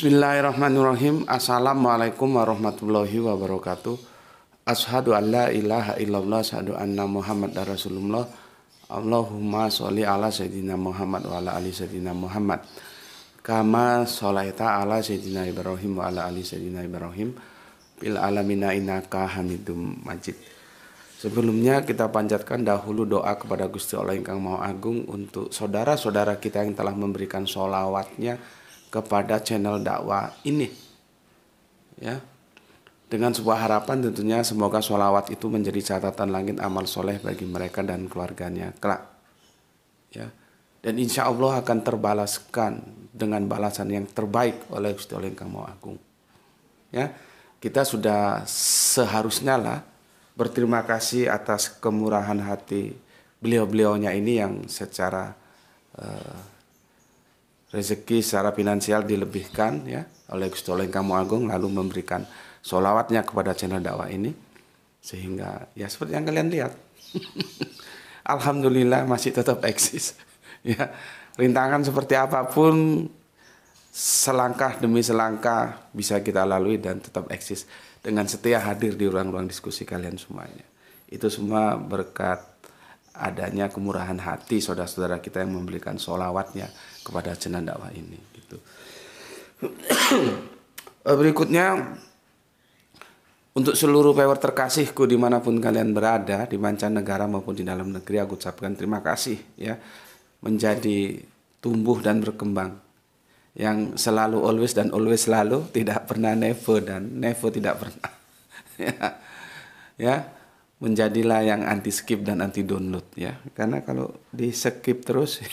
Bismillahirrahmanirrahim. Assalamualaikum warahmatullahi wabarakatuh. Ashadu an la ilaha illallah Ashadu anna Muhammad Rasulullah Allahumma sholli ala Sayyidina Muhammad Wa ala ali Sayyidina Muhammad Kama sholaita ala Sayyidina Ibrahim Wa ala ali Sayyidina Ibrahim Bil alamina inaka hamidum majid Sebelumnya kita panjatkan dahulu doa kepada Gusti Allah Yang Kang Mau Agung Untuk saudara-saudara kita yang telah memberikan sholawatnya kepada channel dakwah ini. Ya. Dengan sebuah harapan tentunya semoga sholawat itu menjadi catatan langit amal soleh bagi mereka dan keluarganya kelak. Ya. Dan insya Allah akan terbalaskan dengan balasan yang terbaik oleh Gusti Allah Kang Mau Agung. Ya, kita sudah seharusnya lah berterima kasih atas kemurahan hati beliau-beliaunya ini yang secara uh, rezeki secara finansial dilebihkan ya oleh Gusti Allah yang kamu agung lalu memberikan solawatnya kepada channel dakwah ini sehingga ya seperti yang kalian lihat Alhamdulillah masih tetap eksis ya rintangan seperti apapun selangkah demi selangkah bisa kita lalui dan tetap eksis dengan setia hadir di ruang-ruang diskusi kalian semuanya. Itu semua berkat adanya kemurahan hati saudara-saudara kita yang memberikan solawatnya kepada jenah dakwah ini gitu. Eh, berikutnya untuk seluruh power terkasihku dimanapun kalian berada di mancanegara maupun di dalam negeri aku ucapkan terima kasih ya menjadi tumbuh dan berkembang yang selalu always dan always selalu tidak pernah never dan never tidak pernah ya, ya menjadilah yang anti skip dan anti download ya karena kalau di skip terus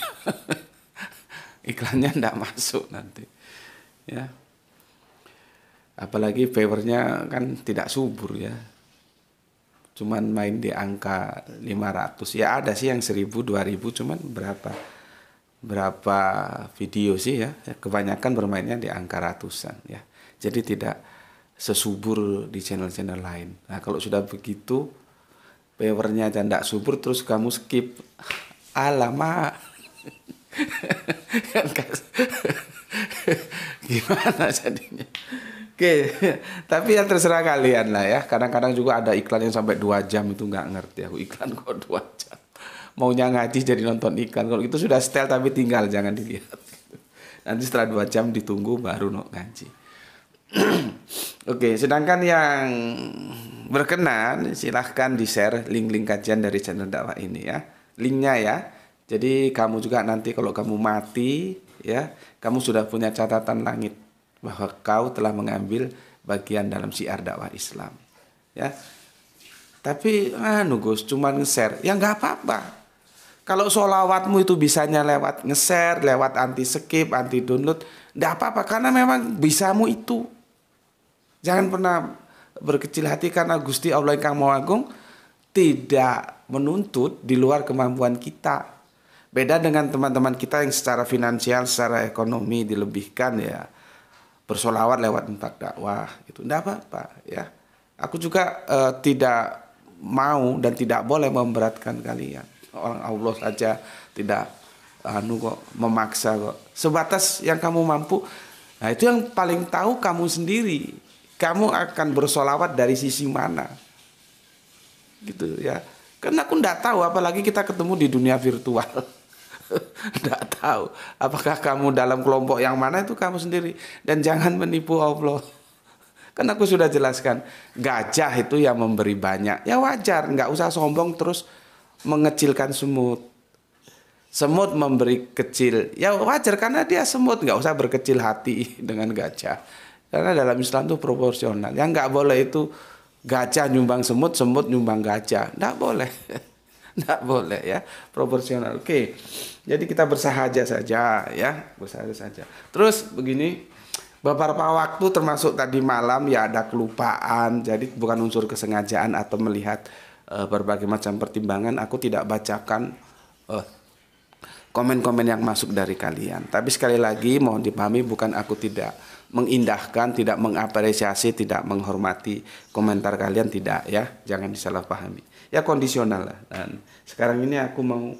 iklannya tidak masuk nanti ya apalagi favornya kan tidak subur ya cuman main di angka 500 ya ada sih yang 1000 2000 cuman berapa berapa video sih ya kebanyakan bermainnya di angka ratusan ya jadi tidak sesubur di channel-channel lain nah kalau sudah begitu favornya dan tidak subur terus kamu skip alamak. gimana jadinya oke tapi yang terserah kalian lah ya kadang-kadang juga ada iklan yang sampai dua jam itu nggak ngerti aku iklan kok dua jam maunya ngaji jadi nonton iklan kalau itu sudah setel tapi tinggal jangan dilihat nanti setelah dua jam ditunggu baru nongaji. ngaji Oke, sedangkan yang berkenan silahkan di-share link-link kajian dari channel dakwah ini ya. Linknya ya jadi kamu juga nanti kalau kamu mati ya, kamu sudah punya catatan langit bahwa kau telah mengambil bagian dalam siar dakwah Islam. Ya. Tapi anu Gus cuman ngeser, share ya nggak apa-apa. Kalau solawatmu itu bisanya lewat ngeser, lewat anti skip, anti download, nggak apa-apa karena memang bisamu itu. Jangan pernah berkecil hati karena Gusti Allah yang Maha Agung tidak menuntut di luar kemampuan kita Beda dengan teman-teman kita yang secara finansial, secara ekonomi dilebihkan ya bersolawat lewat empat dakwah itu tidak apa-apa ya. Aku juga uh, tidak mau dan tidak boleh memberatkan kalian. Orang Allah saja tidak anu kok memaksa kok. Sebatas yang kamu mampu. Nah itu yang paling tahu kamu sendiri. Kamu akan bersolawat dari sisi mana. Gitu ya. Karena aku tidak tahu apalagi kita ketemu di dunia virtual. Tidak tahu apakah kamu dalam kelompok yang mana itu kamu sendiri dan jangan menipu Allah. Kan aku sudah jelaskan gajah itu yang memberi banyak. Ya wajar, nggak usah sombong terus mengecilkan semut. Semut memberi kecil, ya wajar karena dia semut nggak usah berkecil hati dengan gajah. Karena dalam Islam itu proporsional. Yang nggak boleh itu gajah nyumbang semut, semut nyumbang gajah. Nggak boleh. Tidak boleh ya, proporsional. Oke, jadi kita bersahaja saja ya, bersahaja saja. Terus begini, beberapa waktu termasuk tadi malam ya ada kelupaan, jadi bukan unsur kesengajaan atau melihat uh, berbagai macam pertimbangan. Aku tidak bacakan eh, komen-komen uh, yang masuk dari kalian. Tapi sekali lagi mohon dipahami bukan aku tidak mengindahkan, tidak mengapresiasi, tidak menghormati komentar kalian tidak ya, jangan disalahpahami. Ya kondisional lah. Dan sekarang ini aku mau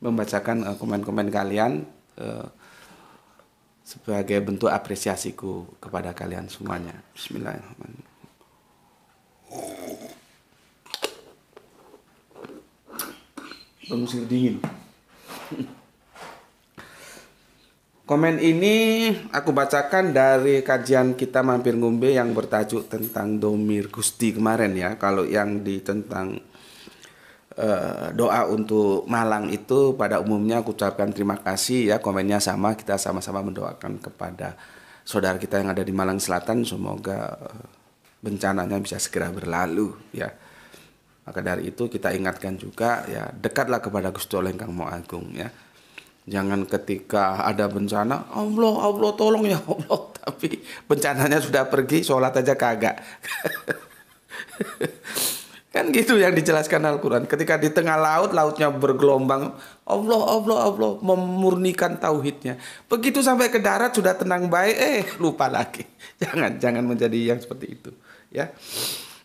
membacakan eh, komen-komen kalian eh, sebagai bentuk apresiasiku kepada kalian semuanya. Bismillahirrahmanirrahim. Bangun dingin. Komen ini aku bacakan dari kajian kita mampir ngombe yang bertajuk tentang domir gusti kemarin ya. Kalau yang di tentang eh, doa untuk Malang itu pada umumnya aku ucapkan terima kasih ya. Komennya sama, kita sama-sama mendoakan kepada saudara kita yang ada di Malang Selatan semoga eh, bencananya bisa segera berlalu ya. Maka dari itu kita ingatkan juga ya dekatlah kepada Gusti Allah Kang Mau Agung ya Jangan ketika ada bencana, Allah, Allah tolong ya Allah. Tapi bencananya sudah pergi, sholat aja kagak. kan gitu yang dijelaskan Al-Quran. Ketika di tengah laut, lautnya bergelombang. Allah, Allah, Allah memurnikan tauhidnya. Begitu sampai ke darat sudah tenang baik, eh lupa lagi. Jangan, jangan menjadi yang seperti itu. Ya,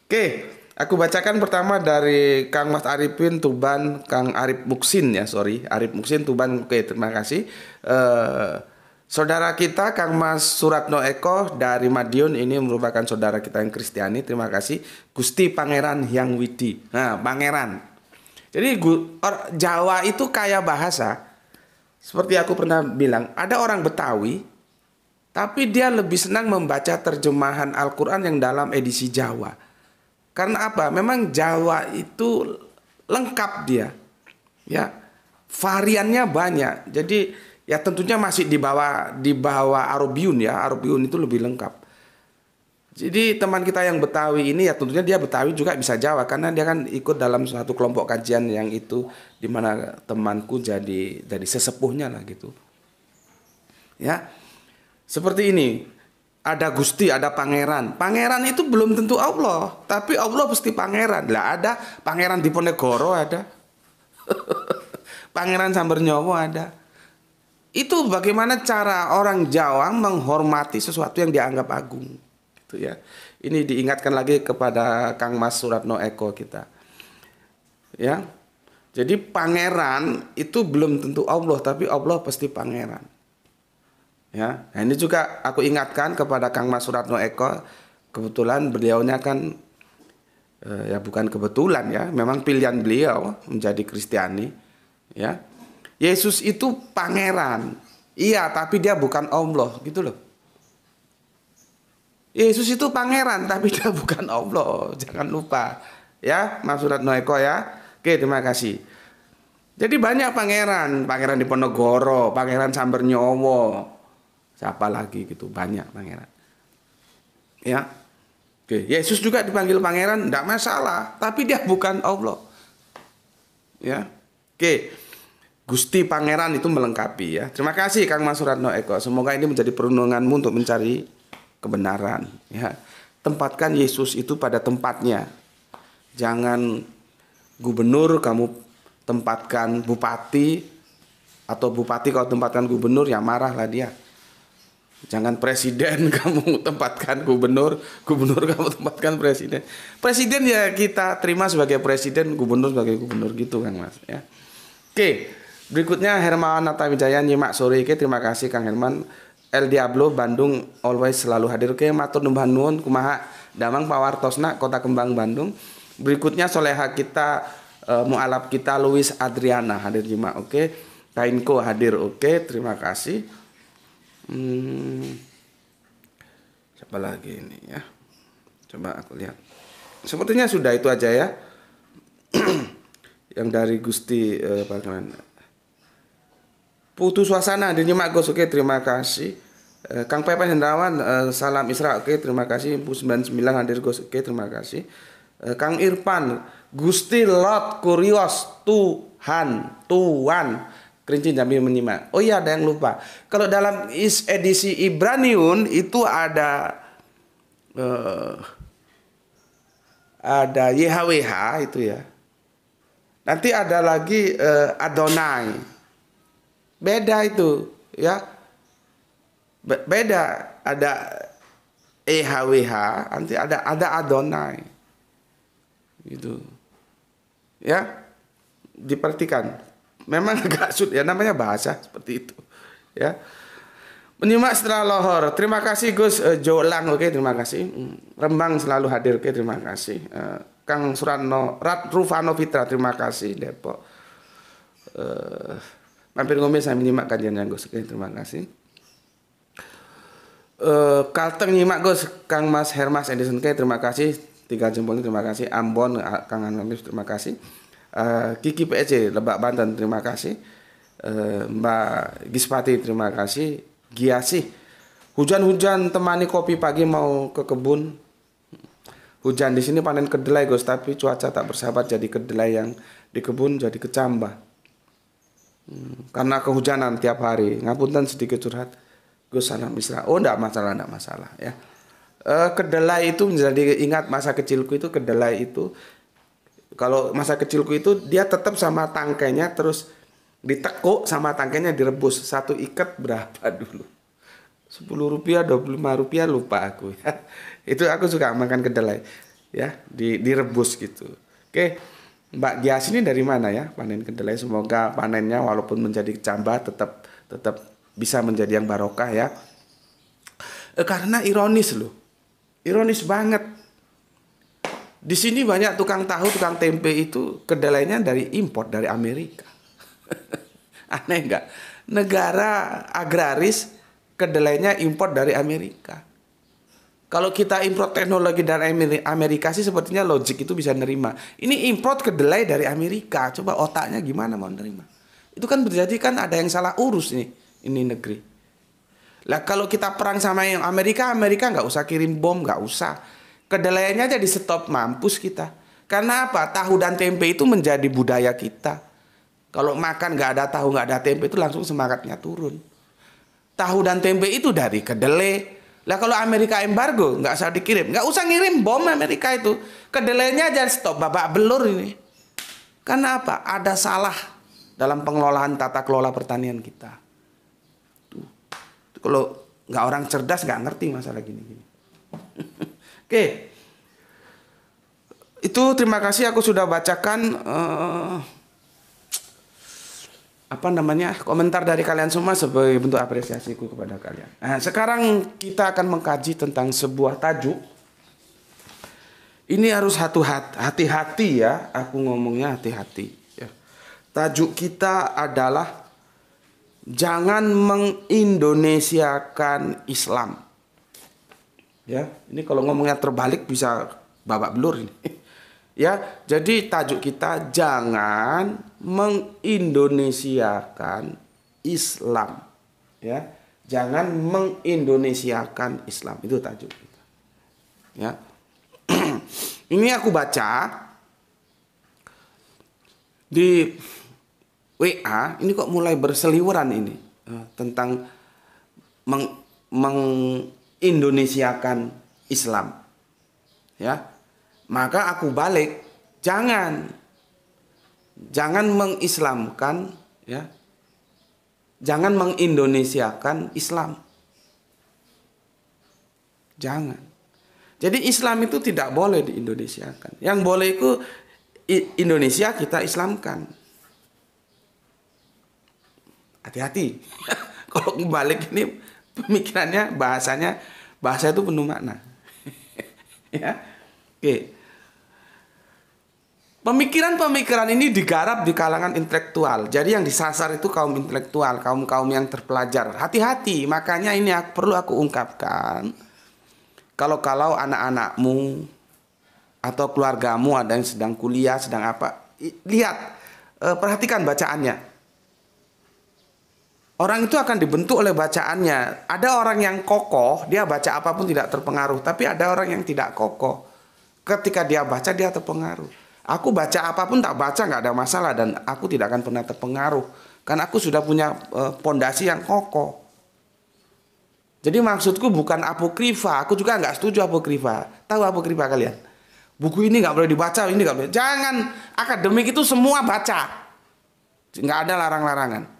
Oke, Aku bacakan pertama dari Kang Mas Arifin Tuban, Kang Arif Muksin ya, sorry, Arif Muksin Tuban. Oke, terima kasih. Uh, saudara kita Kang Mas Suratno Eko dari Madiun ini merupakan saudara kita yang Kristiani. Terima kasih. Gusti Pangeran Yang Widi. Nah, Pangeran. Jadi or, Jawa itu kaya bahasa. Seperti aku pernah bilang, ada orang Betawi tapi dia lebih senang membaca terjemahan Al-Qur'an yang dalam edisi Jawa karena apa? Memang Jawa itu lengkap dia. Ya. Variannya banyak. Jadi ya tentunya masih di bawah di bawah Arabiun ya. Arabiun itu lebih lengkap. Jadi teman kita yang Betawi ini ya tentunya dia Betawi juga bisa Jawa karena dia kan ikut dalam suatu kelompok kajian yang itu di mana temanku jadi jadi sesepuhnya lah gitu. Ya. Seperti ini ada gusti, ada pangeran. Pangeran itu belum tentu Allah, tapi Allah pasti pangeran. Lah ada pangeran di Ponegoro ada. pangeran Sambar Nyowo ada. Itu bagaimana cara orang Jawa menghormati sesuatu yang dianggap agung. Gitu ya. Ini diingatkan lagi kepada Kang Mas Suratno Eko kita. Ya. Jadi pangeran itu belum tentu Allah, tapi Allah pasti pangeran. Ya, nah, ini juga aku ingatkan kepada Kang Mas Suratno Eko, kebetulan beliaunya kan eh, ya bukan kebetulan ya, memang pilihan beliau menjadi Kristiani. Ya, Yesus itu pangeran, iya tapi dia bukan Allah gitu loh. Yesus itu pangeran tapi dia bukan Allah, jangan lupa ya Mas Suratno Eko ya. Oke, terima kasih. Jadi banyak pangeran, pangeran di Diponegoro, pangeran Sambernyowo, siapa lagi gitu banyak pangeran ya oke Yesus juga dipanggil pangeran tidak masalah tapi dia bukan Allah ya oke Gusti Pangeran itu melengkapi ya. Terima kasih Kang Mas Eko. Semoga ini menjadi perundunganmu untuk mencari kebenaran ya. Tempatkan Yesus itu pada tempatnya. Jangan gubernur kamu tempatkan bupati atau bupati kalau tempatkan gubernur ya marahlah dia. Jangan presiden kamu tempatkan gubernur, gubernur kamu tempatkan presiden. Presiden ya kita terima sebagai presiden, gubernur sebagai gubernur gitu kan Mas ya. Oke, berikutnya Herman Natawijaya nyimak sore ini. terima kasih Kang Herman. El Diablo Bandung always selalu hadir oke, matur nuhun kumaha damang pawartosna Kota Kembang Bandung. Berikutnya soleha kita e, mualaf kita Luis Adriana hadir nyimak, oke. Kainko hadir oke, terima kasih hmm, siapa lagi ini ya coba aku lihat sepertinya sudah itu aja ya yang dari Gusti eh, putus suasana di Nyimak Gus oke terima kasih eh, Kang Pepe Hendrawan eh, salam Isra oke terima kasih Bu 99 hadir Gus oke terima kasih eh, Kang Irfan Gusti Lot Kurios Tuhan Tuan Kerinci Jambi menyimak. Oh iya ada yang lupa. Kalau dalam is edisi Ibraniun itu ada uh, ada YHWH itu ya. Nanti ada lagi uh, Adonai. Beda itu ya. Be beda ada EHWH, nanti ada ada Adonai. Itu Ya. Diperhatikan memang agak sulit ya namanya bahasa seperti itu ya menyimak setelah lohor terima kasih Gus uh, Jolang oke okay, terima kasih hmm, Rembang selalu hadir oke okay, terima kasih uh, Kang Surano Rat Rufano Fitra terima kasih Depok uh, mampir ngomel saya menyimak kajian yang Gus oke okay, terima kasih uh, Kalteng nyimak Gus Kang Mas Hermas Edison oke terima kasih tiga jempolnya terima kasih Ambon Kang Anonif terima kasih Eh, Kiki PSC Lebak Banten terima kasih eh, Mbak Gispati terima kasih Giasi hujan-hujan temani kopi pagi mau ke kebun hujan di sini panen kedelai Gus tapi cuaca tak bersahabat jadi kedelai yang di kebun jadi kecambah hmm, karena kehujanan tiap hari ngapunten sedikit curhat Gus salam oh enggak masalah enggak masalah ya eh, kedelai itu menjadi ingat masa kecilku itu kedelai itu kalau masa kecilku itu dia tetap sama tangkainya terus ditekuk sama tangkainya direbus. Satu ikat berapa dulu? Sepuluh rupiah, dua puluh lima rupiah lupa aku ya. Itu aku suka makan kedelai ya, di, direbus gitu. Oke. Mbak Gias ini dari mana ya panen kedelai? Semoga panennya walaupun menjadi cambah tetap tetap bisa menjadi yang barokah ya. E, karena ironis loh, ironis banget. Di sini banyak tukang tahu, tukang tempe itu kedelainya dari import dari Amerika. Aneh nggak? Negara agraris kedelainya import dari Amerika. Kalau kita import teknologi dari Amerika sih sepertinya logik itu bisa nerima. Ini import kedelai dari Amerika. Coba otaknya gimana mau nerima? Itu kan berarti kan ada yang salah urus nih ini negeri. Lah kalau kita perang sama yang Amerika, Amerika nggak usah kirim bom, nggak usah kedelainya jadi stop mampus kita karena apa tahu dan tempe itu menjadi budaya kita kalau makan nggak ada tahu nggak ada tempe itu langsung semangatnya turun tahu dan tempe itu dari kedelai lah kalau Amerika embargo nggak usah dikirim nggak usah ngirim bom Amerika itu kedelainya aja stop babak belur ini karena apa ada salah dalam pengelolaan tata kelola pertanian kita tuh, kalau nggak orang cerdas nggak ngerti masalah gini-gini Oke. Itu terima kasih aku sudah bacakan uh, apa namanya? komentar dari kalian semua sebagai bentuk apresiasiku kepada kalian. Nah, sekarang kita akan mengkaji tentang sebuah tajuk ini harus hati-hati ya, aku ngomongnya hati-hati ya. Tajuk kita adalah jangan mengindonesiakan Islam. Ya, ini kalau ngomongnya terbalik bisa babak belur ini. ya, jadi tajuk kita jangan mengindonesiakan Islam. Ya, jangan mengindonesiakan Islam itu tajuk kita. Ya. ini aku baca di WA ini kok mulai berseliweran ini eh, tentang meng, meng Indonesiakan Islam. Ya. Maka aku balik, jangan jangan mengislamkan ya. Jangan mengindonesiakan Islam. Jangan. Jadi Islam itu tidak boleh diindonesiakan. Yang boleh itu Indonesia kita Islamkan. Hati-hati. Kalau kembali ini pemikirannya bahasanya bahasa itu penuh makna ya oke pemikiran-pemikiran ini digarap di kalangan intelektual jadi yang disasar itu kaum intelektual kaum kaum yang terpelajar hati-hati makanya ini aku, perlu aku ungkapkan kalau kalau anak-anakmu atau keluargamu ada yang sedang kuliah sedang apa lihat eh, perhatikan bacaannya Orang itu akan dibentuk oleh bacaannya. Ada orang yang kokoh, dia baca apapun tidak terpengaruh. Tapi ada orang yang tidak kokoh. Ketika dia baca, dia terpengaruh. Aku baca apapun tak baca nggak ada masalah dan aku tidak akan pernah terpengaruh karena aku sudah punya eh, pondasi yang kokoh. Jadi maksudku bukan apokrifa, aku juga nggak setuju apokrifa. Tahu apokrifa kalian? Buku ini nggak boleh dibaca, ini nggak boleh. Jangan akademik itu semua baca, nggak ada larang-larangan.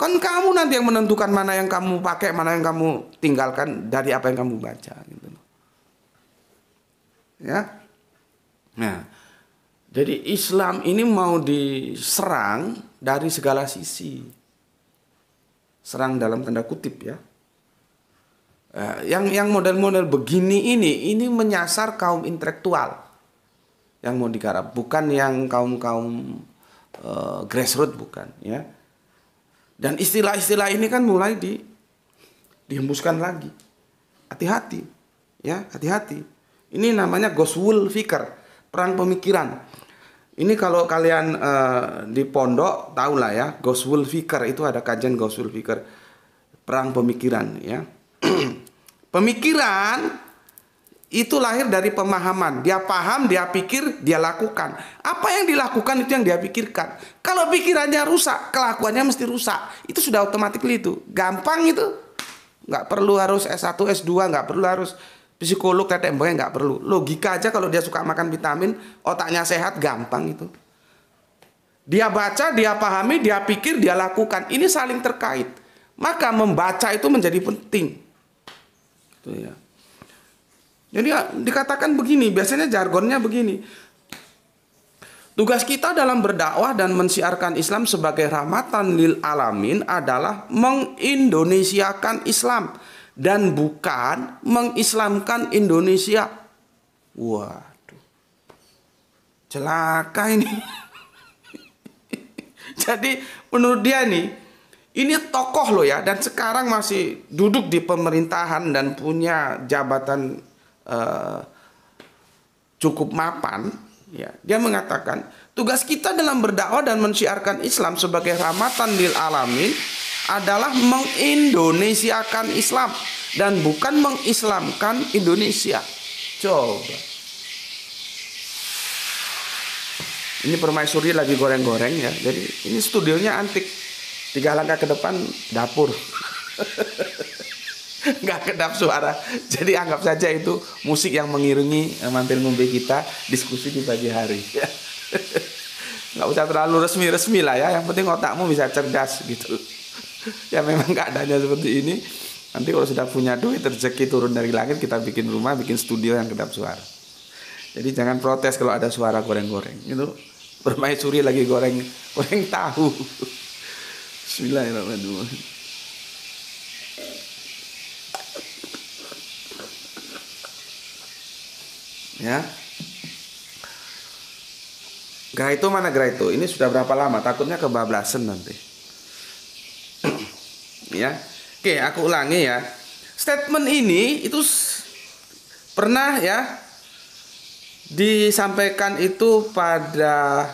Kan kamu nanti yang menentukan mana yang kamu pakai, mana yang kamu tinggalkan dari apa yang kamu baca gitu. Ya. Nah, jadi Islam ini mau diserang dari segala sisi. Serang dalam tanda kutip ya. Eh, yang yang model-model begini ini ini menyasar kaum intelektual yang mau digarap, bukan yang kaum-kaum uh, grassroots bukan ya dan istilah-istilah ini kan mulai di dihembuskan lagi. Hati-hati. Ya, hati-hati. Ini namanya goswul fikir, perang pemikiran. Ini kalau kalian uh, di pondok tahulah ya, goswul fikir itu ada kajian goswul fikir. Perang pemikiran ya. pemikiran itu lahir dari pemahaman. Dia paham, dia pikir, dia lakukan. Apa yang dilakukan itu yang dia pikirkan. Kalau pikirannya rusak, kelakuannya mesti rusak. Itu sudah otomatis itu. Gampang itu. Gak perlu harus S1, S2, gak perlu harus psikolog, tetek boyang, nggak perlu. Logika aja kalau dia suka makan vitamin, otaknya sehat, gampang itu. Dia baca, dia pahami, dia pikir, dia lakukan. Ini saling terkait. Maka membaca itu menjadi penting. Itu ya. Jadi ah, dikatakan begini, biasanya jargonnya begini. Tugas kita dalam berdakwah dan mensiarkan Islam sebagai rahmatan lil alamin adalah mengindonesiakan Islam dan bukan mengislamkan Indonesia. Waduh. Celaka ini. Jadi menurut dia nih, ini tokoh loh ya dan sekarang masih duduk di pemerintahan dan punya jabatan Eh, cukup mapan, ya, dia mengatakan tugas kita dalam berdakwah dan mensiarkan Islam sebagai rahmatan lil alamin adalah mengindonesiakan Islam dan bukan mengislamkan Indonesia. Coba. Ini permaisuri lagi goreng-goreng ya. Jadi ini studionya antik. Tiga langkah ke depan dapur. nggak kedap suara. Jadi anggap saja itu musik yang mengiringi eh, mampir ngumpi kita diskusi di pagi hari. nggak usah terlalu resmi-resmi lah ya. Yang penting otakmu bisa cerdas gitu. ya memang nggak adanya seperti ini. Nanti kalau sudah punya duit rezeki turun dari langit kita bikin rumah, bikin studio yang kedap suara. Jadi jangan protes kalau ada suara goreng-goreng. Itu suri lagi goreng goreng tahu. Bismillahirrahmanirrahim. ya gerai itu mana gerai itu ini sudah berapa lama takutnya kebablasan nanti ya oke aku ulangi ya statement ini itu pernah ya disampaikan itu pada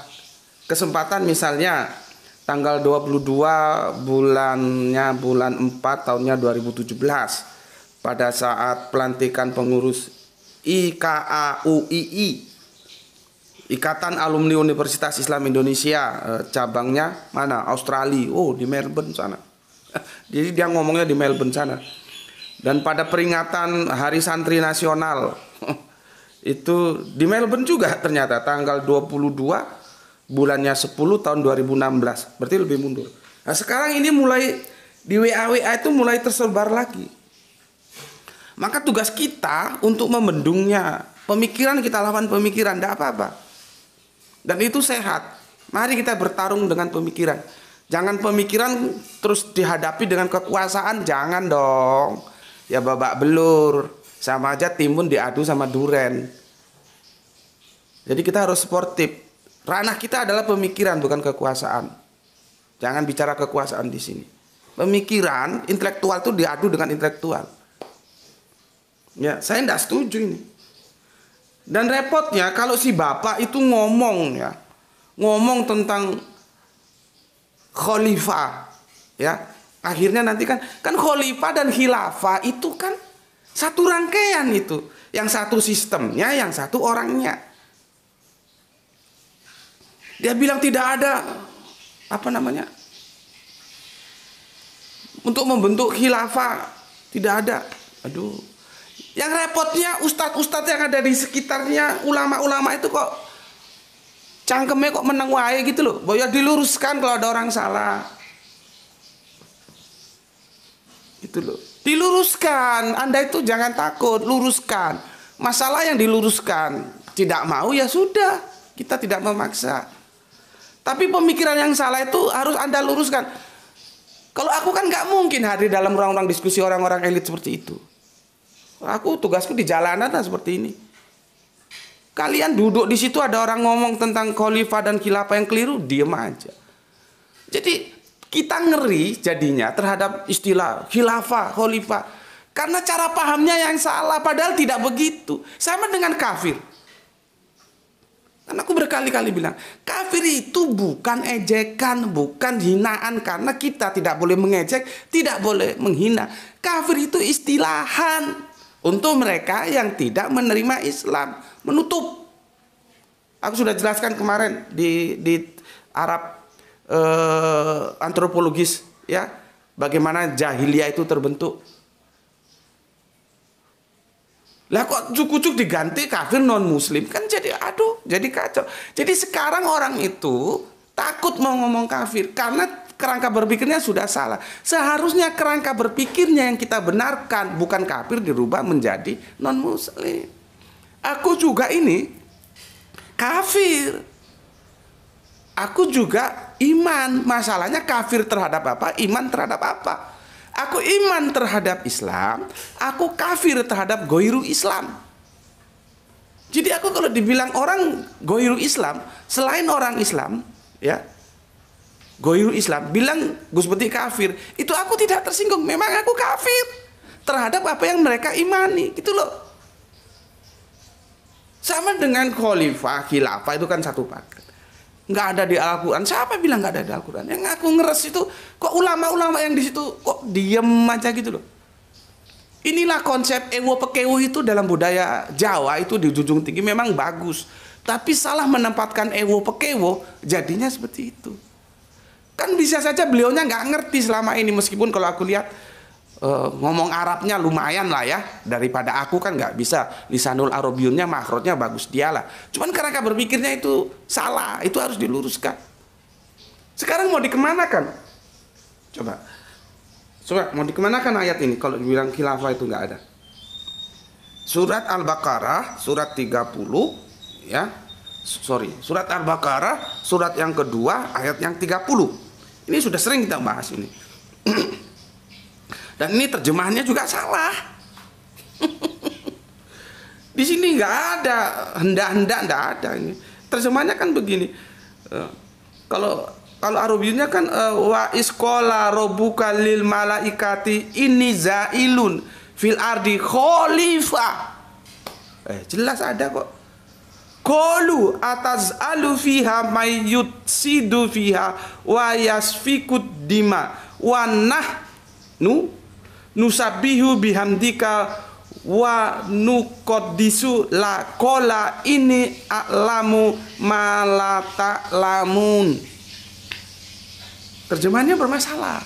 kesempatan misalnya tanggal 22 bulannya bulan 4 tahunnya 2017 pada saat pelantikan pengurus IKAUII Ikatan Alumni Universitas Islam Indonesia eh, cabangnya mana Australia oh di Melbourne sana jadi dia ngomongnya di Melbourne sana dan pada peringatan Hari Santri Nasional itu di Melbourne juga ternyata tanggal 22 bulannya 10 tahun 2016 berarti lebih mundur nah sekarang ini mulai di WA WA itu mulai tersebar lagi maka tugas kita untuk membendungnya. Pemikiran kita lawan pemikiran, tidak apa-apa. Dan itu sehat. Mari kita bertarung dengan pemikiran. Jangan pemikiran terus dihadapi dengan kekuasaan, jangan dong. Ya babak belur, sama aja timun diadu sama duren. Jadi kita harus sportif. Ranah kita adalah pemikiran bukan kekuasaan. Jangan bicara kekuasaan di sini. Pemikiran intelektual itu diadu dengan intelektual. Ya, saya tidak setuju ini. Dan repotnya kalau si bapak itu ngomong ya, ngomong tentang khalifah, ya. Akhirnya nanti kan kan khalifah dan khilafah itu kan satu rangkaian itu. Yang satu sistemnya, yang satu orangnya. Dia bilang tidak ada apa namanya? Untuk membentuk khilafah tidak ada. Aduh, yang repotnya ustadz-ustadz yang ada di sekitarnya ulama-ulama itu kok cangkemnya kok menang wae gitu loh. Boyo diluruskan kalau ada orang salah. Gitu loh. Diluruskan. Anda itu jangan takut, luruskan. Masalah yang diluruskan. Tidak mau ya sudah. Kita tidak memaksa. Tapi pemikiran yang salah itu harus Anda luruskan. Kalau aku kan nggak mungkin hadir dalam ruang-ruang diskusi orang-orang elit seperti itu. Aku tugasku di jalanan lah seperti ini. Kalian duduk di situ ada orang ngomong tentang khalifah dan khilafah yang keliru, diem aja. Jadi kita ngeri jadinya terhadap istilah khilafah, khalifah. Karena cara pahamnya yang salah, padahal tidak begitu. Sama dengan kafir. Karena aku berkali-kali bilang, kafir itu bukan ejekan, bukan hinaan. Karena kita tidak boleh mengejek, tidak boleh menghina. Kafir itu istilahan untuk mereka yang tidak menerima Islam, menutup. Aku sudah jelaskan kemarin di di Arab eh, antropologis ya, bagaimana jahiliyah itu terbentuk. Lah kok cukup-cukup diganti kafir non muslim kan jadi aduh jadi kacau. Jadi sekarang orang itu takut mau ngomong kafir karena kerangka berpikirnya sudah salah. Seharusnya kerangka berpikirnya yang kita benarkan, bukan kafir dirubah menjadi non muslim. Aku juga ini kafir. Aku juga iman. Masalahnya kafir terhadap apa? Iman terhadap apa? Aku iman terhadap Islam, aku kafir terhadap goiru Islam. Jadi aku kalau dibilang orang goiru Islam, selain orang Islam, ya goyur Islam bilang Gus Beti kafir itu aku tidak tersinggung memang aku kafir terhadap apa yang mereka imani gitu loh sama dengan khalifah khilafah itu kan satu paket nggak ada di Al-Quran siapa bilang nggak ada di Al-Quran yang aku ngeres itu kok ulama-ulama yang di situ kok diem aja gitu loh inilah konsep ewo pekewo itu dalam budaya Jawa itu di ujung tinggi memang bagus tapi salah menempatkan ewo pekewo jadinya seperti itu Kan bisa saja beliaunya nggak ngerti selama ini meskipun kalau aku lihat uh, ngomong Arabnya lumayan lah ya daripada aku kan nggak bisa lisanul Arabiunnya makrotnya bagus dialah. Cuman karena berpikirnya itu salah, itu harus diluruskan. Sekarang mau dikemanakan? Coba. Coba mau dikemanakan ayat ini kalau dibilang khilafah itu nggak ada. Surat Al-Baqarah surat 30 ya. Sorry, surat Al-Baqarah surat yang kedua ayat yang 30. Ini sudah sering kita bahas ini. Dan ini terjemahannya juga salah. Di sini nggak ada hendak-hendak nggak ada ini. Terjemahannya kan begini. Eh, kalau kalau Arabinya kan eh, wa iskola robuka lil malaikati ini zailun fil ardi khalifah. Eh, jelas ada kok Kolu atas alu fiha mayut sidu fiha wa yasfikud dima wa nah nu nusabihu bihamdika wa nukodisu la kola ini alamu malata lamun terjemahannya bermasalah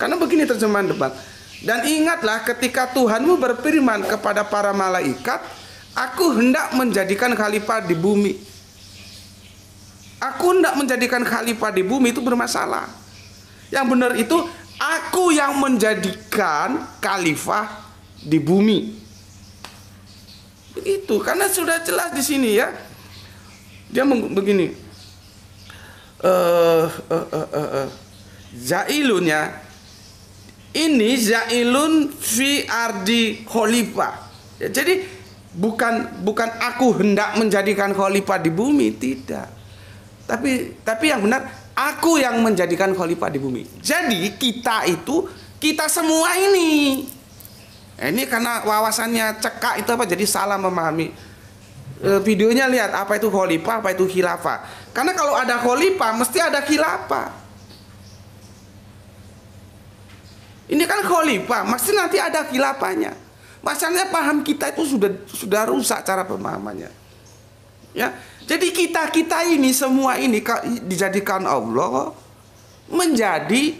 karena begini terjemahan debat dan ingatlah ketika Tuhanmu berfirman kepada para malaikat Aku hendak menjadikan khalifah di bumi. Aku hendak menjadikan khalifah di bumi itu bermasalah. Yang benar itu aku yang menjadikan khalifah di bumi. Begitu, karena sudah jelas di sini ya. Dia begini. Eh Zailun eh, eh, eh, ya. Ini zailun fi ardi khalifah. Ya, jadi bukan bukan aku hendak menjadikan khalifah di bumi tidak tapi tapi yang benar aku yang menjadikan khalifah di bumi jadi kita itu kita semua ini eh, ini karena wawasannya cekak itu apa jadi salah memahami e, videonya lihat apa itu khalifah apa itu khilafah karena kalau ada khalifah mesti ada khilafah ini kan khalifah, mesti nanti ada khilafahnya. Masalahnya paham kita itu sudah sudah rusak cara pemahamannya. Ya. Jadi kita-kita ini semua ini dijadikan Allah menjadi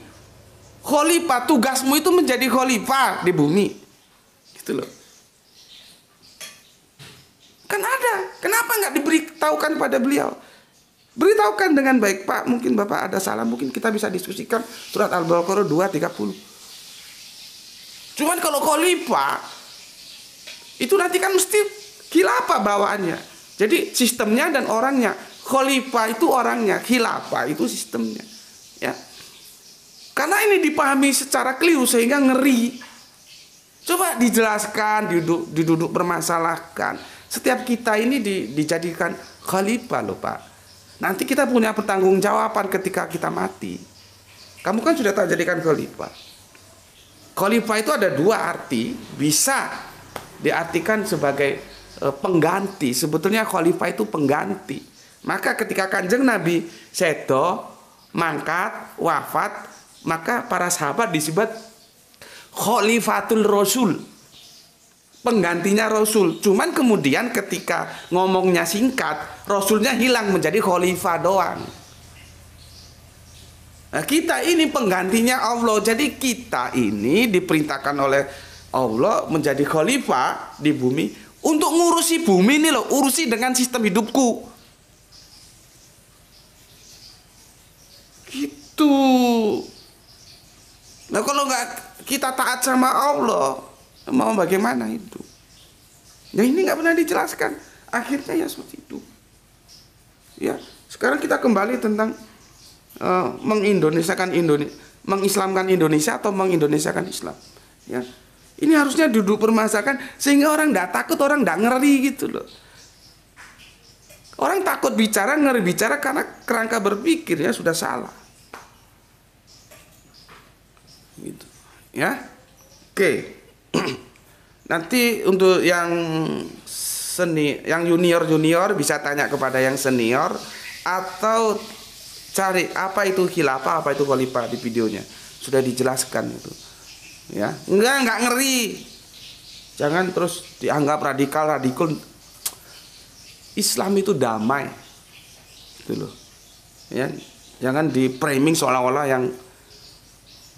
khalifah. Tugasmu itu menjadi khalifah di bumi. Gitu loh. Kan ada. Kenapa nggak diberitahukan pada beliau? Beritahukan dengan baik Pak, mungkin Bapak ada salah, mungkin kita bisa diskusikan surat Al-Baqarah 230. Cuman kalau khalifah itu nanti kan mesti khilafah bawaannya. Jadi sistemnya dan orangnya. Khalifah itu orangnya, khilafah itu sistemnya. Ya. Karena ini dipahami secara keliru sehingga ngeri. Coba dijelaskan, diduduk, diduduk permasalahkan. Setiap kita ini di, dijadikan khalifah loh Pak. Nanti kita punya pertanggungjawaban ketika kita mati. Kamu kan sudah tak jadikan khalifah. Khalifah itu ada dua arti, bisa diartikan sebagai e, pengganti. Sebetulnya khalifah itu pengganti. Maka ketika Kanjeng Nabi seto mangkat, wafat, maka para sahabat disebut khalifatul rasul. Penggantinya Rasul. Cuman kemudian ketika ngomongnya singkat, Rasulnya hilang menjadi khalifah doang. Nah, kita ini penggantinya Allah. Jadi kita ini diperintahkan oleh Allah menjadi khalifah di bumi untuk ngurusi bumi ini loh, urusi dengan sistem hidupku. Gitu. Nah kalau nggak kita taat sama Allah, mau bagaimana itu? Ya nah, ini nggak pernah dijelaskan. Akhirnya ya seperti itu. Ya, sekarang kita kembali tentang uh, eh, mengindonesiakan Indonesia, mengislamkan Indonesia atau mengindonesiakan Islam. Ya, ini harusnya duduk permasakan sehingga orang tidak takut, orang tidak ngeri gitu loh. Orang takut bicara, ngeri bicara karena kerangka berpikirnya sudah salah. Gitu. Ya. Oke. Nanti untuk yang seni, yang junior-junior bisa tanya kepada yang senior atau cari apa itu khilafah, apa itu khalifah di videonya. Sudah dijelaskan itu ya enggak enggak ngeri jangan terus dianggap radikal radikal Islam itu damai itu loh ya jangan di framing seolah-olah yang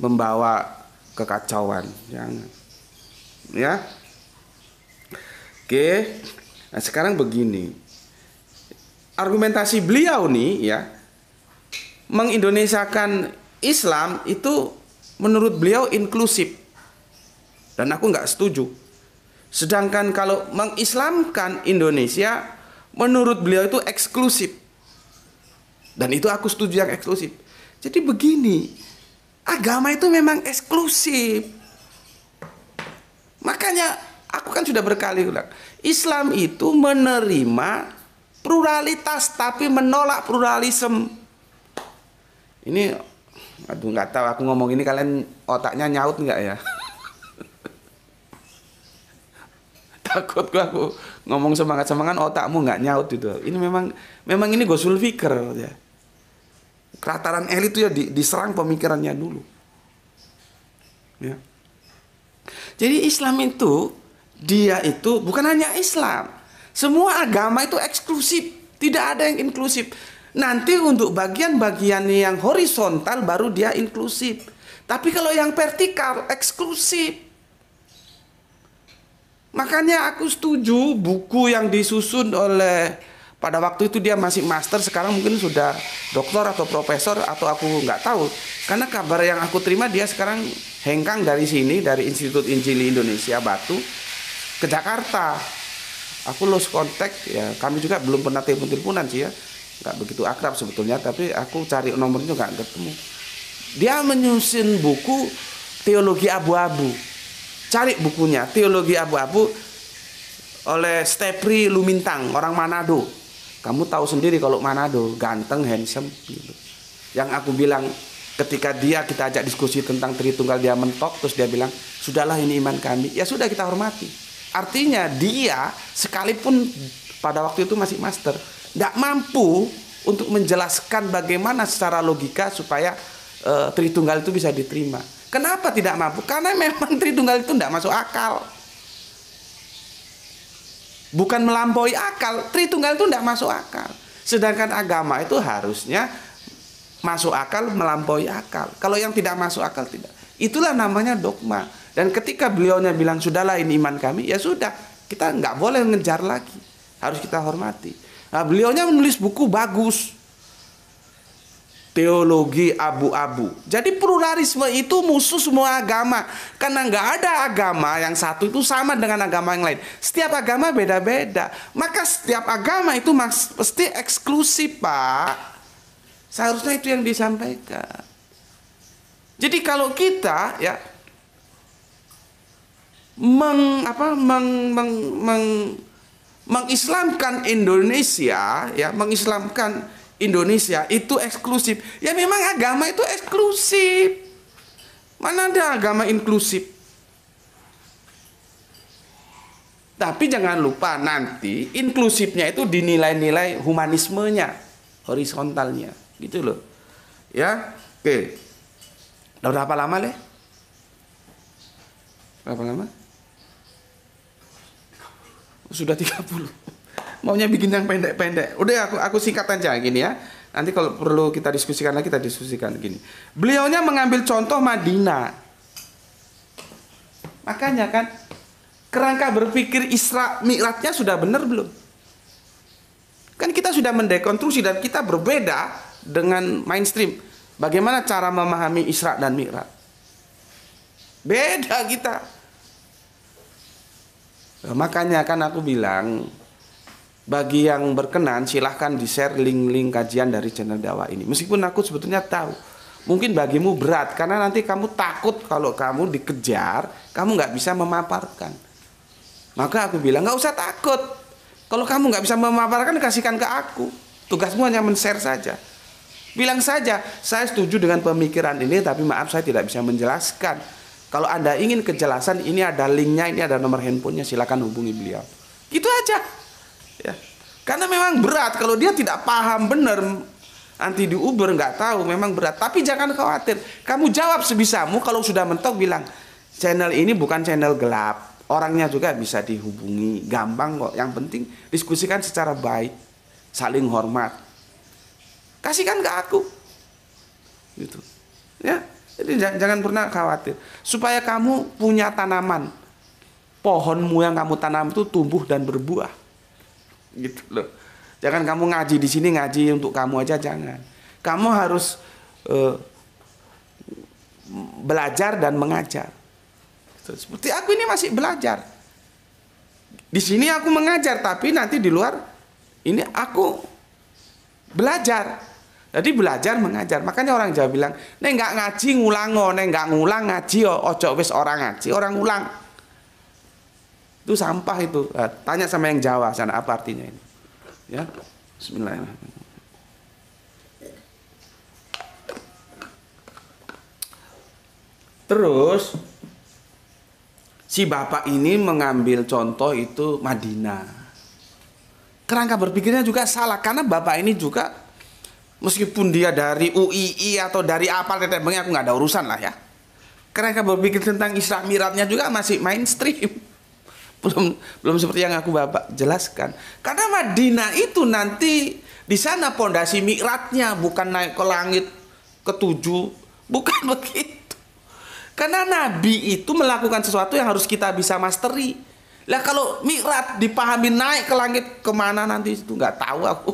membawa kekacauan jangan ya oke nah sekarang begini argumentasi beliau nih ya mengindonesiakan Islam itu menurut beliau inklusif dan aku nggak setuju. Sedangkan kalau mengislamkan Indonesia, menurut beliau itu eksklusif. Dan itu aku setuju yang eksklusif. Jadi begini, agama itu memang eksklusif. Makanya aku kan sudah berkali ulang, Islam itu menerima pluralitas tapi menolak pluralisme. Ini aduh nggak tahu aku ngomong ini kalian otaknya nyaut nggak ya? takut gua aku ngomong semangat semangat otakmu nggak nyaut itu ini memang memang ini gosul fikir ya kerataran elit itu ya di, diserang pemikirannya dulu ya jadi Islam itu dia itu bukan hanya Islam semua agama itu eksklusif tidak ada yang inklusif nanti untuk bagian-bagian yang horizontal baru dia inklusif tapi kalau yang vertikal eksklusif Makanya aku setuju buku yang disusun oleh pada waktu itu dia masih master, sekarang mungkin sudah doktor atau profesor atau aku nggak tahu. Karena kabar yang aku terima dia sekarang hengkang dari sini dari Institut Injili Indonesia Batu ke Jakarta. Aku lost contact, ya, kami juga belum pernah telepon-teleponan sih ya. Nggak begitu akrab sebetulnya, tapi aku cari nomornya nggak ketemu. Dia menyusun buku teologi abu-abu Cari bukunya, Teologi Abu-Abu oleh Stepri Lumintang, orang Manado. Kamu tahu sendiri kalau Manado ganteng, handsome gitu. Yang aku bilang ketika dia kita ajak diskusi tentang Tritunggal dia mentok terus dia bilang, "Sudahlah ini iman kami." Ya sudah kita hormati. Artinya dia sekalipun pada waktu itu masih master, tidak mampu untuk menjelaskan bagaimana secara logika supaya uh, eh, Tritunggal itu bisa diterima. Kenapa tidak mampu? Karena memang Tritunggal itu tidak masuk akal. Bukan melampaui akal, Tritunggal itu tidak masuk akal. Sedangkan agama itu harusnya masuk akal, melampaui akal. Kalau yang tidak masuk akal tidak. Itulah namanya dogma. Dan ketika beliaunya bilang sudahlah ini iman kami, ya sudah, kita nggak boleh ngejar lagi. Harus kita hormati. Nah, beliaunya menulis buku bagus, teologi abu-abu. Jadi pluralisme itu musuh semua agama. Karena nggak ada agama yang satu itu sama dengan agama yang lain. Setiap agama beda-beda. Maka setiap agama itu pasti eksklusif, Pak. Seharusnya itu yang disampaikan. Jadi kalau kita ya meng apa meng, meng, meng mengislamkan Indonesia ya mengislamkan Indonesia itu eksklusif. Ya memang agama itu eksklusif. Mana ada agama inklusif? Tapi jangan lupa nanti inklusifnya itu dinilai-nilai humanismenya, horizontalnya, gitu loh. Ya, oke. Udah berapa lama leh? Berapa lama? Sudah 30 maunya bikin yang pendek-pendek. Udah aku aku singkat aja gini ya. Nanti kalau perlu kita diskusikan lagi kita diskusikan gini. Beliaunya mengambil contoh Madinah. Makanya kan kerangka berpikir Isra Mi'rajnya sudah benar belum? Kan kita sudah mendekonstruksi dan kita berbeda dengan mainstream. Bagaimana cara memahami Isra dan Mi'raj? Beda kita. makanya kan aku bilang bagi yang berkenan silahkan di share link-link kajian dari channel dakwah ini meskipun aku sebetulnya tahu mungkin bagimu berat karena nanti kamu takut kalau kamu dikejar kamu nggak bisa memaparkan maka aku bilang nggak usah takut kalau kamu nggak bisa memaparkan kasihkan ke aku tugasmu hanya men-share saja bilang saja saya setuju dengan pemikiran ini tapi maaf saya tidak bisa menjelaskan kalau anda ingin kejelasan ini ada linknya ini ada nomor handphonenya silahkan hubungi beliau gitu aja ya karena memang berat kalau dia tidak paham benar anti di Uber nggak tahu memang berat tapi jangan khawatir kamu jawab sebisamu kalau sudah mentok bilang channel ini bukan channel gelap orangnya juga bisa dihubungi gampang kok yang penting diskusikan secara baik saling hormat kasihkan ke aku gitu ya jadi jangan pernah khawatir supaya kamu punya tanaman pohonmu yang kamu tanam itu tumbuh dan berbuah gitu loh jangan kamu ngaji di sini ngaji untuk kamu aja jangan kamu harus uh, belajar dan mengajar seperti aku ini masih belajar di sini aku mengajar tapi nanti di luar ini aku belajar jadi belajar mengajar. Makanya orang Jawa bilang, neng nggak ngaji ngulang neng nggak ngulang ngaji ojo wis orang ngaji orang ngulang. Itu sampah itu. Nah, tanya sama yang Jawa sana apa artinya ini. Ya. Bismillahirrahmanirrahim. Terus si bapak ini mengambil contoh itu Madinah. Kerangka berpikirnya juga salah karena bapak ini juga meskipun dia dari UII atau dari apa tetembangnya aku nggak ada urusan lah ya. Kerangka berpikir tentang Isra Miratnya juga masih mainstream belum belum seperti yang aku bapak jelaskan karena Madinah itu nanti di sana pondasi mikratnya bukan naik ke langit ketujuh bukan begitu karena Nabi itu melakukan sesuatu yang harus kita bisa masteri lah kalau mikrat dipahami naik ke langit kemana nanti itu nggak tahu aku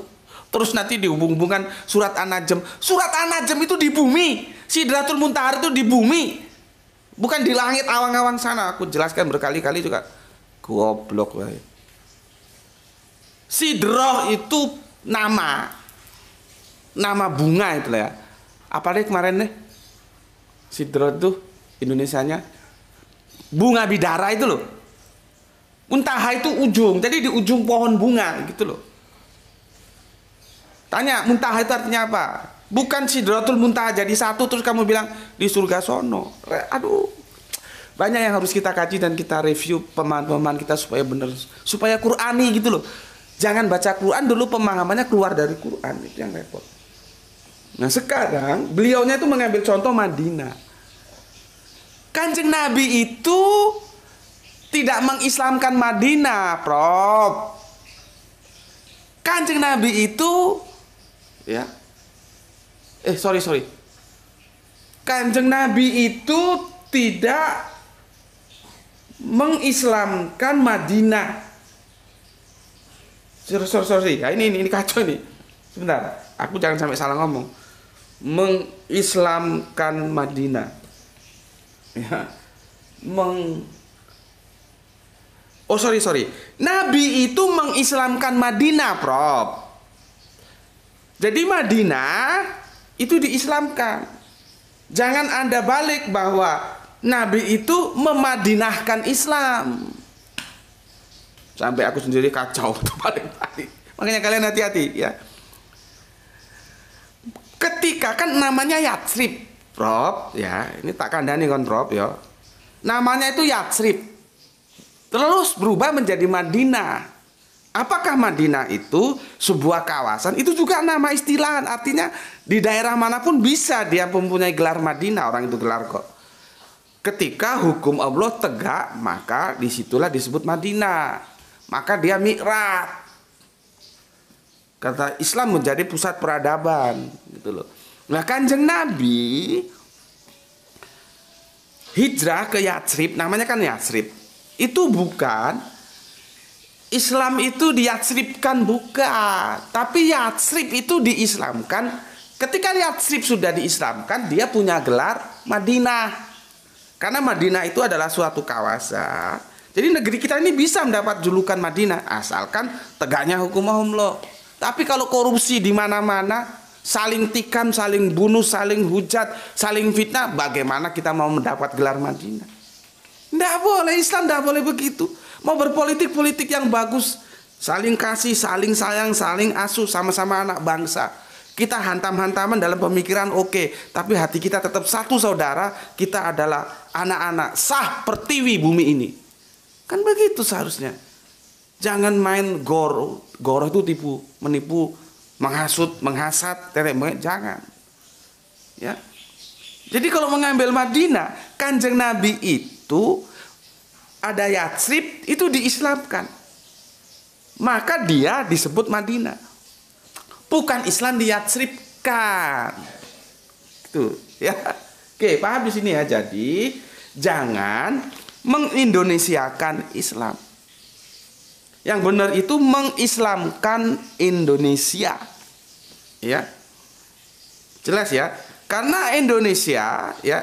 terus nanti dihubung-hubungkan surat An-Najm surat An-Najm itu di bumi Sidratul Muntahar itu di bumi bukan di langit awang-awang sana aku jelaskan berkali-kali juga Goblok wae. Sidroh itu nama. Nama bunga itu lah ya. Apa deh kemarin nih? Sidroh itu Indonesianya bunga bidara itu loh. Untaha itu ujung, jadi di ujung pohon bunga gitu loh. Tanya muntaha itu artinya apa? Bukan sidrotul muntaha jadi satu terus kamu bilang di surga sono. Aduh, banyak yang harus kita kaji dan kita review pemahaman-pemahaman kita supaya benar supaya Qurani gitu loh jangan baca Quran dulu pemahamannya keluar dari Quran itu yang repot nah sekarang beliaunya itu mengambil contoh Madinah kanjeng Nabi itu tidak mengislamkan Madinah Prof kanjeng Nabi itu ya eh sorry sorry kanjeng Nabi itu tidak mengislamkan Madinah. Sorry, sorry, sorry. Ya, ini, ini, ini kacau ini. Sebentar, aku jangan sampai salah ngomong. Mengislamkan Madinah. Ya. Meng Oh sorry sorry, Nabi itu mengislamkan Madinah, Prof. Jadi Madinah itu diislamkan. Jangan anda balik bahwa Nabi itu memadinahkan Islam. Sampai aku sendiri kacau tuh paling Makanya kalian hati-hati ya. Ketika kan namanya Yatsrib, Rob, ya. Ini tak kandani kan Rob ya. Namanya itu Yatsrib. Terus berubah menjadi Madinah. Apakah Madinah itu sebuah kawasan? Itu juga nama istilah. Artinya di daerah manapun bisa dia mempunyai gelar Madinah. Orang itu gelar kok ketika hukum Allah tegak maka disitulah disebut Madinah maka dia mikrat kata Islam menjadi pusat peradaban gitu loh nah kanjeng Nabi hijrah ke Yatsrib namanya kan Yatsrib itu bukan Islam itu diyatsribkan bukan tapi Yatsrib itu diislamkan ketika Yatsrib sudah diislamkan dia punya gelar Madinah karena Madinah itu adalah suatu kawasan. Jadi negeri kita ini bisa mendapat julukan Madinah asalkan tegaknya hukum Allah. Tapi kalau korupsi di mana-mana, saling tikam, saling bunuh, saling hujat, saling fitnah, bagaimana kita mau mendapat gelar Madinah? Tidak boleh, Islam tidak boleh begitu. Mau berpolitik, politik yang bagus, saling kasih, saling sayang, saling asuh, sama-sama anak bangsa. Kita hantam-hantaman dalam pemikiran oke, okay, tapi hati kita tetap satu saudara, kita adalah anak-anak sah pertiwi bumi ini. Kan begitu seharusnya. Jangan main goroh goroh itu tipu, menipu, menghasut, menghasat, terek, jangan. Ya. Jadi kalau mengambil Madinah, Kanjeng Nabi itu ada Yatsrib itu diislamkan. Maka dia disebut Madinah bukan Islam Tripkan. Tuh, gitu, ya. Oke, paham di sini ya. Jadi, jangan mengindonesiakan Islam. Yang benar itu mengislamkan Indonesia. Ya. Jelas ya? Karena Indonesia ya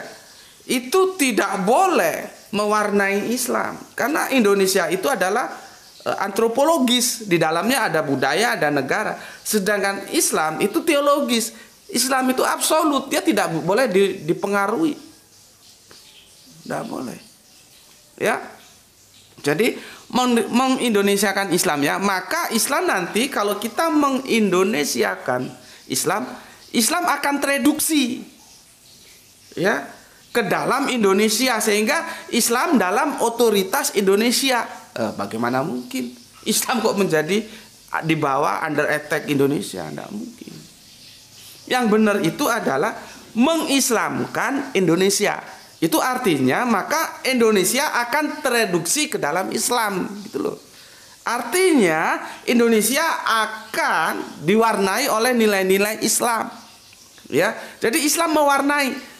itu tidak boleh mewarnai Islam. Karena Indonesia itu adalah Eh, antropologis di dalamnya ada budaya ada negara sedangkan Islam itu teologis Islam itu absolut dia tidak boleh dipengaruhi tidak boleh ya jadi mengindonesiakan Islam ya maka Islam nanti kalau kita mengindonesiakan Islam Islam akan tereduksi ya ke dalam Indonesia sehingga Islam dalam otoritas Indonesia. e, bagaimana mungkin Islam kok menjadi ah, di bawah under attack Indonesia? Tidak mungkin. Yang benar itu adalah mengislamkan Indonesia. Itu artinya maka Indonesia akan tereduksi ke dalam Islam gitu loh. Artinya Indonesia akan diwarnai oleh nilai-nilai Islam. Ya. Jadi Islam mewarnai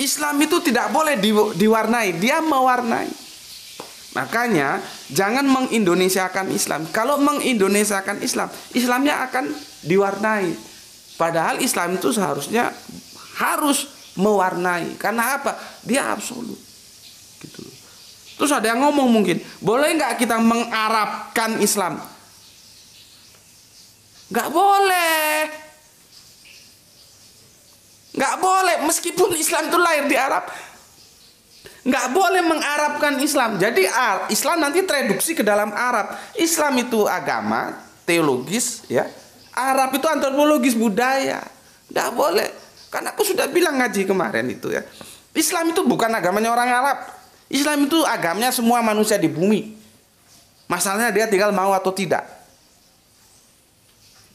Islam itu tidak boleh di, diwarnai, dia mewarnai. Makanya jangan mengindonesiakan Islam. Kalau mengindonesiakan Islam, Islamnya akan diwarnai. Padahal Islam itu seharusnya harus mewarnai. Karena apa? Dia absolut. Gitu. Terus ada yang ngomong mungkin, boleh nggak kita mengarabkan Islam? Nggak boleh. Nggak boleh, meskipun Islam itu lahir di Arab, nggak boleh mengarabkan Islam. Jadi Islam nanti tereduksi ke dalam Arab. Islam itu agama, teologis, ya. Arab itu antropologis budaya. Nggak boleh. Karena aku sudah bilang ngaji kemarin itu ya. Islam itu bukan agamanya orang Arab. Islam itu agamanya semua manusia di bumi. Masalahnya dia tinggal mau atau tidak.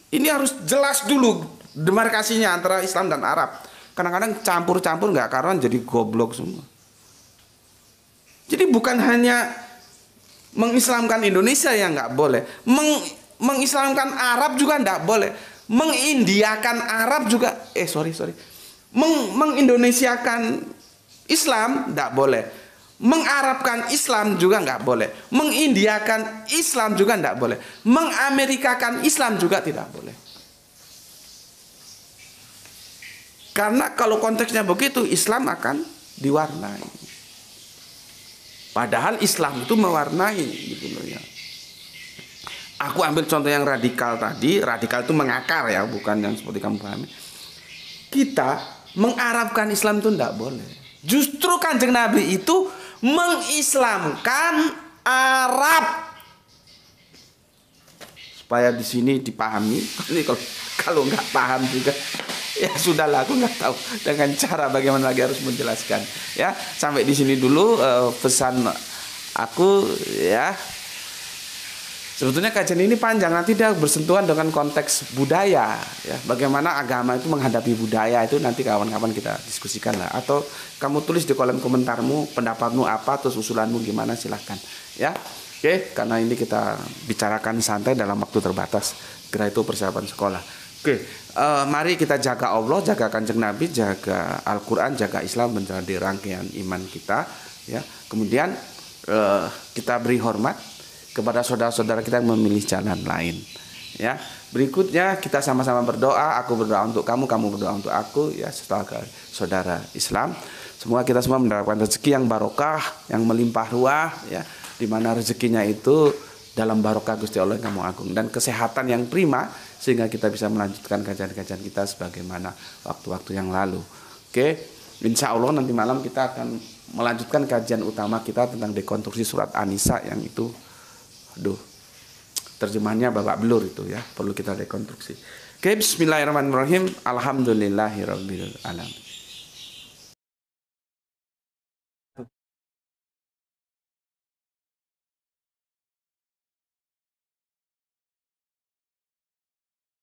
Ini harus jelas dulu demarkasinya antara Islam dan Arab kadang-kadang campur-campur nggak karuan jadi goblok semua. Jadi bukan hanya mengislamkan Indonesia yang nggak boleh, Meng, mengislamkan Arab juga nggak boleh, mengindiakan Arab juga, eh sorry sorry, Meng, mengindonesiakan Islam nggak boleh, mengarabkan Islam juga nggak boleh, mengindiakan Islam juga nggak boleh, mengamerikakan Islam juga tidak boleh. Karena kalau konteksnya begitu, Islam akan diwarnai. Padahal Islam itu mewarnai gitu loh ya. Aku ambil contoh yang radikal tadi, radikal itu mengakar ya, bukan yang seperti kamu pahami. Kita mengarabkan Islam itu tidak boleh. Justru kanjeng Nabi itu mengislamkan Arab supaya di sini dipahami. Ini kalau kalau nggak paham juga ya sudahlah aku nggak tahu dengan cara bagaimana lagi harus menjelaskan ya sampai di sini dulu uh, pesan aku ya sebetulnya kajian ini panjang nanti dia bersentuhan dengan konteks budaya ya bagaimana agama itu menghadapi budaya itu nanti kawan-kawan kita diskusikan lah atau kamu tulis di kolom komentarmu pendapatmu apa terus usulanmu gimana silahkan ya oke karena ini kita bicarakan santai dalam waktu terbatas kira itu persiapan sekolah oke uh, mari kita jaga Allah, jaga Kanjeng Nabi, jaga Al-Qur'an, jaga Islam menjadi rangkaian iman kita ya. Kemudian uh, kita beri hormat kepada saudara-saudara kita yang memilih jalan lain ya. Berikutnya kita sama-sama berdoa, aku berdoa untuk kamu, kamu berdoa untuk aku ya setelah saudara Islam. Semoga kita semua mendapatkan rezeki yang barokah, yang melimpah ruah ya, di mana rezekinya itu dalam barokah Gusti Allah kamu agung dan kesehatan yang prima sehingga kita bisa melanjutkan kajian-kajian kita sebagaimana waktu-waktu yang lalu. Oke, insya Allah nanti malam kita akan melanjutkan kajian utama kita tentang dekonstruksi surat Anisa yang itu, aduh, terjemahannya babak belur itu ya, perlu kita dekonstruksi. Oke, Bismillahirrahmanirrahim, Alhamdulillahirobbilalamin.